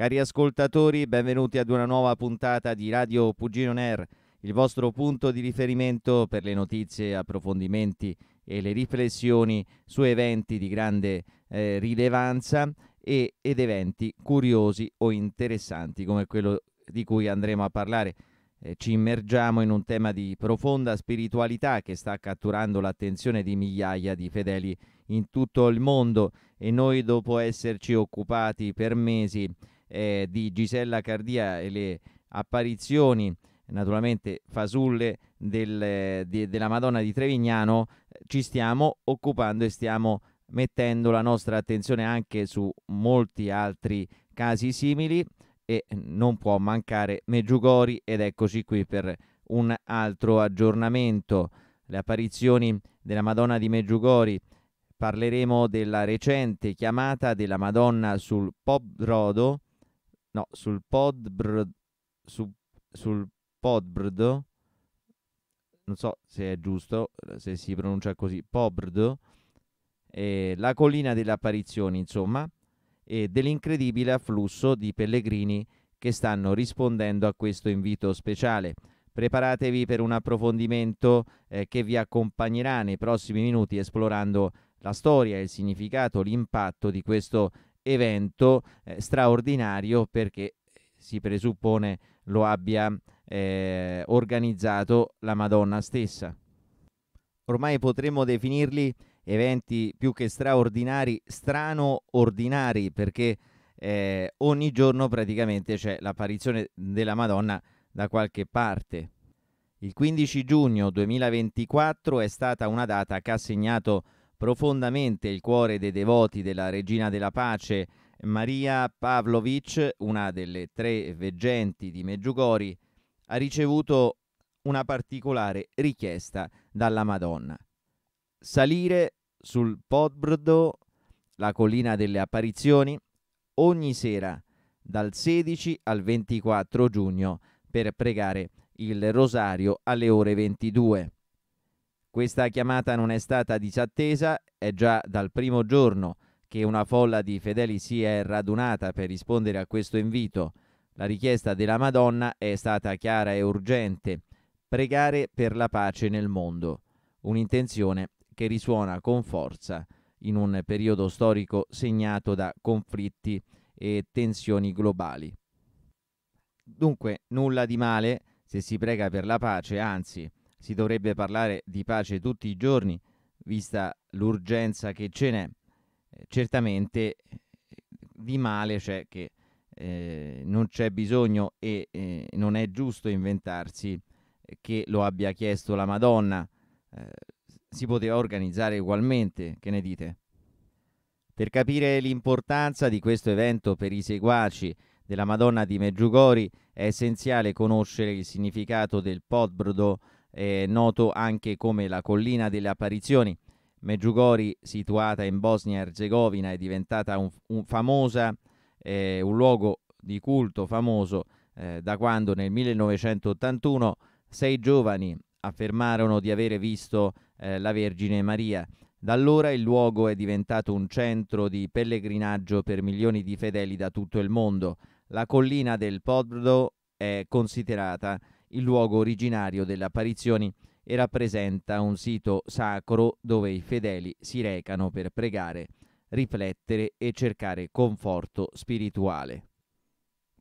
Cari ascoltatori, benvenuti ad una nuova puntata di Radio Pugino Air, il vostro punto di riferimento per le notizie, approfondimenti e le riflessioni su eventi di grande eh, rilevanza e, ed eventi curiosi o interessanti come quello di cui andremo a parlare. Eh, ci immergiamo in un tema di profonda spiritualità che sta catturando l'attenzione di migliaia di fedeli in tutto il mondo e noi dopo esserci occupati per mesi eh, di Gisella Cardia e le apparizioni naturalmente fasulle del, de, della Madonna di Trevignano, ci stiamo occupando e stiamo mettendo la nostra attenzione anche su molti altri casi simili e non può mancare Meggiugori ed eccoci qui per un altro aggiornamento. Le apparizioni della Madonna di Meggiugori parleremo della recente chiamata della Madonna sul Pop Rodo No, sul Podbrd, su, sul Podbrd, non so se è giusto, se si pronuncia così, Pobrd, eh, la collina delle apparizioni, insomma, e dell'incredibile afflusso di pellegrini che stanno rispondendo a questo invito speciale. Preparatevi per un approfondimento eh, che vi accompagnerà nei prossimi minuti esplorando la storia, il significato, l'impatto di questo evento eh, straordinario perché eh, si presuppone lo abbia eh, organizzato la Madonna stessa. Ormai potremmo definirli eventi più che straordinari, strano ordinari, perché eh, ogni giorno praticamente c'è l'apparizione della Madonna da qualche parte. Il 15 giugno 2024 è stata una data che ha segnato profondamente il cuore dei devoti della Regina della Pace Maria Pavlovic, una delle tre veggenti di Meggiugori, ha ricevuto una particolare richiesta dalla Madonna. Salire sul Podbrdo, la collina delle apparizioni, ogni sera dal 16 al 24 giugno per pregare il rosario alle ore 22. Questa chiamata non è stata disattesa, è già dal primo giorno che una folla di fedeli si è radunata per rispondere a questo invito. La richiesta della Madonna è stata chiara e urgente, pregare per la pace nel mondo, un'intenzione che risuona con forza in un periodo storico segnato da conflitti e tensioni globali. Dunque, nulla di male se si prega per la pace, anzi, si dovrebbe parlare di pace tutti i giorni, vista l'urgenza che ce n'è. Eh, certamente eh, di male c'è che eh, non c'è bisogno e eh, non è giusto inventarsi eh, che lo abbia chiesto la Madonna. si poteva organizzare ugualmente, che ne dite? Per capire l'importanza di questo evento per i seguaci della Madonna di Meggiugori è essenziale conoscere il significato del podbrodo eh, noto anche come la collina delle apparizioni. Meggiugori, situata in Bosnia-Herzegovina, è diventata un, un, famosa, eh, un luogo di culto famoso eh, da quando nel 1981 sei giovani affermarono di avere visto eh, la Vergine Maria. Da allora il luogo è diventato un centro di pellegrinaggio per milioni di fedeli da tutto il mondo. La collina del Podbro è considerata il luogo originario delle apparizioni e rappresenta un sito sacro dove i fedeli si recano per pregare, riflettere e cercare conforto spirituale.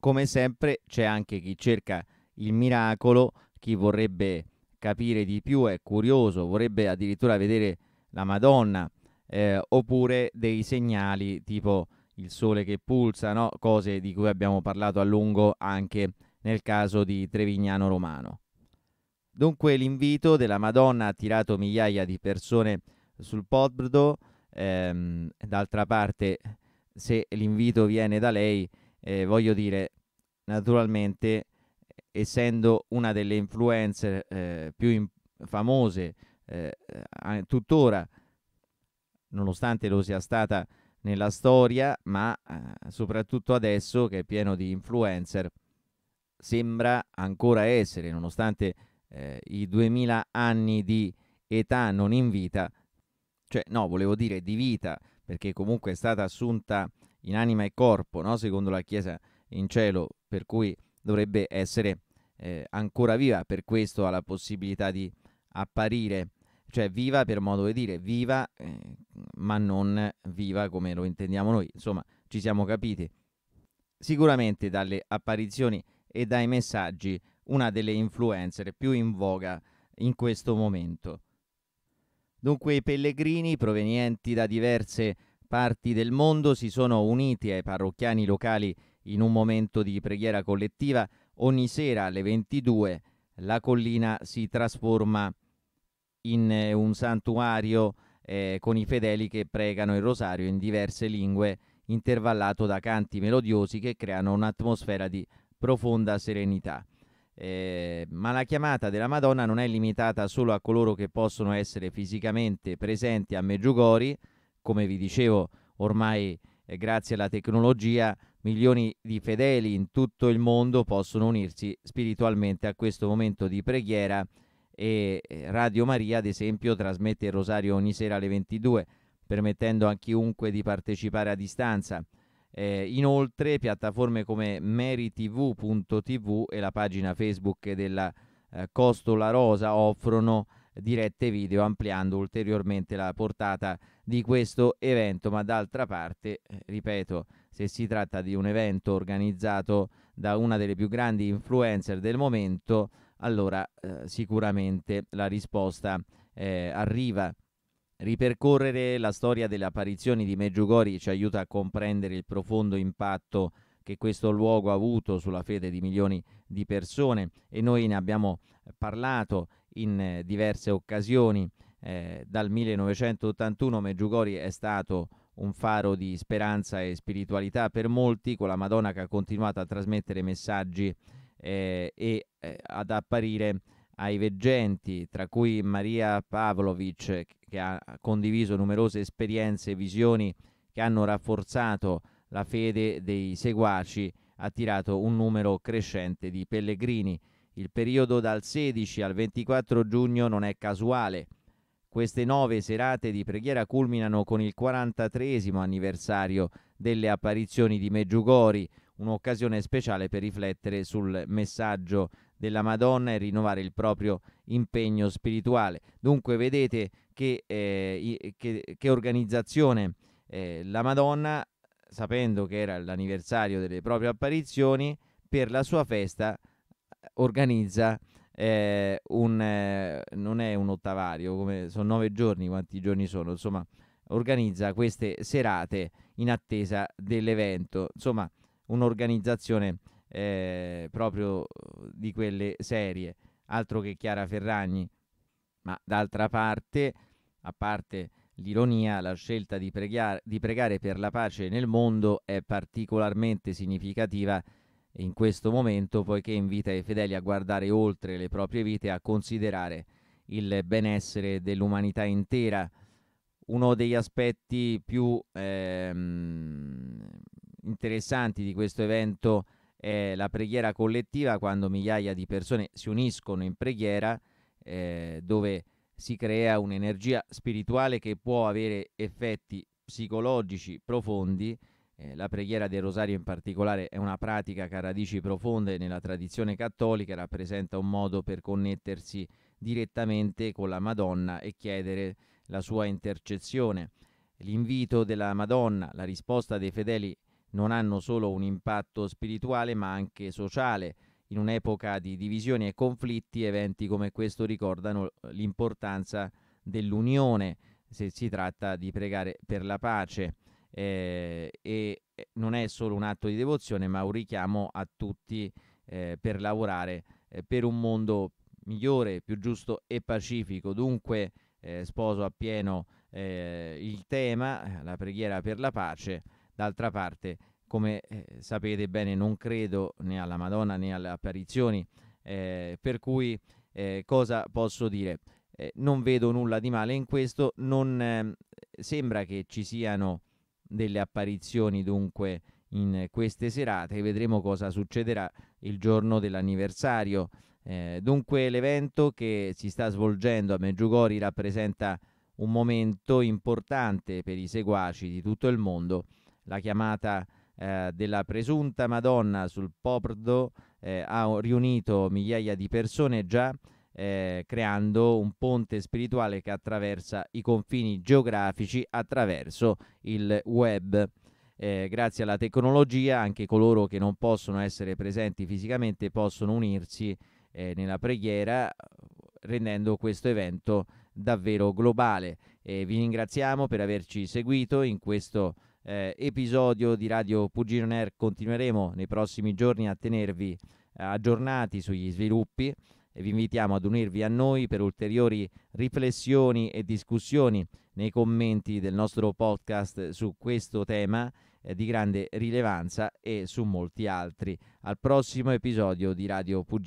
Come sempre c'è anche chi cerca il miracolo, chi vorrebbe capire di più, è curioso, vorrebbe addirittura vedere la Madonna, eh, oppure dei segnali tipo il sole che pulsa, no? cose di cui abbiamo parlato a lungo anche nel caso di Trevignano Romano. Dunque l'invito della Madonna ha attirato migliaia di persone sul Podbrdo, ehm, d'altra parte se l'invito viene da lei, eh, voglio dire, naturalmente essendo una delle influencer eh, più in- famose eh, tuttora, nonostante lo sia stata nella storia, ma eh, soprattutto adesso che è pieno di influencer, sembra ancora essere, nonostante eh, i 2000 anni di età non in vita, cioè no, volevo dire di vita, perché comunque è stata assunta in anima e corpo, no? secondo la Chiesa in cielo, per cui dovrebbe essere eh, ancora viva, per questo ha la possibilità di apparire, cioè viva per modo di dire, viva eh, ma non viva come lo intendiamo noi, insomma ci siamo capiti. Sicuramente dalle apparizioni e dai messaggi, una delle influencer più in voga in questo momento. Dunque i pellegrini provenienti da diverse parti del mondo si sono uniti ai parrocchiani locali in un momento di preghiera collettiva. Ogni sera alle 22 la collina si trasforma in eh, un santuario eh, con i fedeli che pregano il rosario in diverse lingue, intervallato da canti melodiosi che creano un'atmosfera di profonda serenità. Eh, ma la chiamata della Madonna non è limitata solo a coloro che possono essere fisicamente presenti a Meggiugori, come vi dicevo ormai eh, grazie alla tecnologia milioni di fedeli in tutto il mondo possono unirsi spiritualmente a questo momento di preghiera e eh, Radio Maria ad esempio trasmette il rosario ogni sera alle 22 permettendo a chiunque di partecipare a distanza eh, inoltre piattaforme come meritv.tv e la pagina Facebook della eh, Costola Rosa offrono dirette video ampliando ulteriormente la portata di questo evento, ma d'altra parte, eh, ripeto, se si tratta di un evento organizzato da una delle più grandi influencer del momento, allora eh, sicuramente la risposta eh, arriva. Ripercorrere la storia delle apparizioni di Meggiugori ci aiuta a comprendere il profondo impatto che questo luogo ha avuto sulla fede di milioni di persone e noi ne abbiamo parlato in eh, diverse occasioni. Eh, dal 1981 Meggiugori è stato un faro di speranza e spiritualità per molti, con la Madonna che ha continuato a trasmettere messaggi eh, e eh, ad apparire ai veggenti, tra cui Maria Pavlovic, che ha condiviso numerose esperienze e visioni che hanno rafforzato la fede dei seguaci, ha attirato un numero crescente di pellegrini. Il periodo dal 16 al 24 giugno non è casuale. Queste nove serate di preghiera culminano con il 43 anniversario delle apparizioni di Meggiugori, un'occasione speciale per riflettere sul messaggio della Madonna e rinnovare il proprio impegno spirituale. Dunque vedete che, eh, che, che organizzazione eh, la Madonna, sapendo che era l'anniversario delle proprie apparizioni, per la sua festa eh, organizza eh, un, eh, non è un ottavario, come, sono nove giorni, quanti giorni sono, insomma, organizza queste serate in attesa dell'evento, insomma, un'organizzazione eh, proprio eh, di quelle serie, altro che Chiara Ferragni. Ma d'altra parte, a parte l'ironia, la scelta di pregare, di pregare per la pace nel mondo è particolarmente significativa in questo momento, poiché invita i fedeli a guardare oltre le proprie vite e a considerare il benessere dell'umanità intera. Uno degli aspetti più ehm, interessanti di questo evento è la preghiera collettiva quando migliaia di persone si uniscono in preghiera eh, dove si crea un'energia spirituale che può avere effetti psicologici profondi. Eh, la preghiera del rosario in particolare è una pratica che ha radici profonde nella tradizione cattolica, rappresenta un modo per connettersi direttamente con la Madonna e chiedere la sua intercessione. L'invito della Madonna, la risposta dei fedeli non hanno solo un impatto spirituale ma anche sociale. In un'epoca di divisioni e conflitti, eventi come questo ricordano eh, l'importanza dell'unione se si tratta di pregare per la pace. Eh, e eh, non è solo un atto di devozione, ma un richiamo a tutti eh, per lavorare eh, per un mondo migliore, più giusto e pacifico. Dunque eh, sposo appieno il tema, la preghiera per la pace. D'altra parte, come eh, sapete bene, non credo né alla Madonna né alle apparizioni, eh, per cui eh, cosa posso dire? Eh, non vedo nulla di male in questo, non ehm, sembra che ci siano delle apparizioni dunque in queste serate, vedremo cosa succederà il giorno dell'anniversario. Eh, dunque l'evento che si sta svolgendo a Meggiugori rappresenta un momento importante per i seguaci di tutto il mondo la chiamata eh, della presunta Madonna sul Poprdo eh, ha riunito migliaia di persone già eh, creando un ponte spirituale che attraversa i confini geografici attraverso il web. Eh, grazie alla tecnologia anche coloro che non possono essere presenti fisicamente possono unirsi eh, nella preghiera rendendo questo evento davvero globale. vi ringraziamo per averci seguito in questo eh, episodio di Radio Pugino Air continueremo nei prossimi giorni a tenervi eh, aggiornati sugli sviluppi e vi invitiamo ad unirvi a noi per ulteriori riflessioni e discussioni nei commenti del nostro podcast su questo tema eh, di grande rilevanza e su molti altri. Al prossimo episodio di Radio Pugino